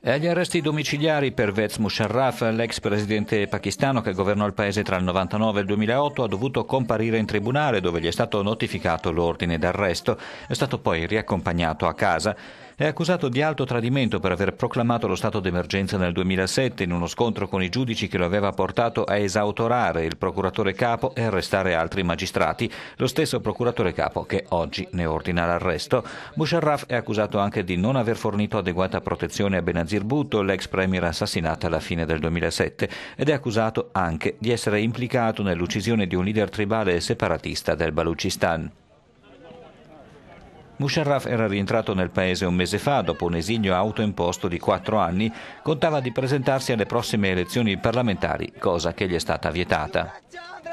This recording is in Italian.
E agli arresti domiciliari per Vez Musharraf, l'ex presidente pakistano che governò il paese tra il 99 e il 2008, ha dovuto comparire in tribunale dove gli è stato notificato l'ordine d'arresto. È stato poi riaccompagnato a casa. È accusato di alto tradimento per aver proclamato lo stato d'emergenza nel 2007 in uno scontro con i giudici che lo aveva portato a esautorare il procuratore capo e arrestare altri magistrati, lo stesso procuratore capo che oggi ne ordina l'arresto. Musharraf è accusato anche di non aver fornito adeguati adeguata protezione a Benazir Bhutto, l'ex premier assassinato alla fine del 2007, ed è accusato anche di essere implicato nell'uccisione di un leader tribale separatista del Baluchistan. Musharraf era rientrato nel paese un mese fa dopo un esilio autoimposto di quattro anni, contava di presentarsi alle prossime elezioni parlamentari, cosa che gli è stata vietata.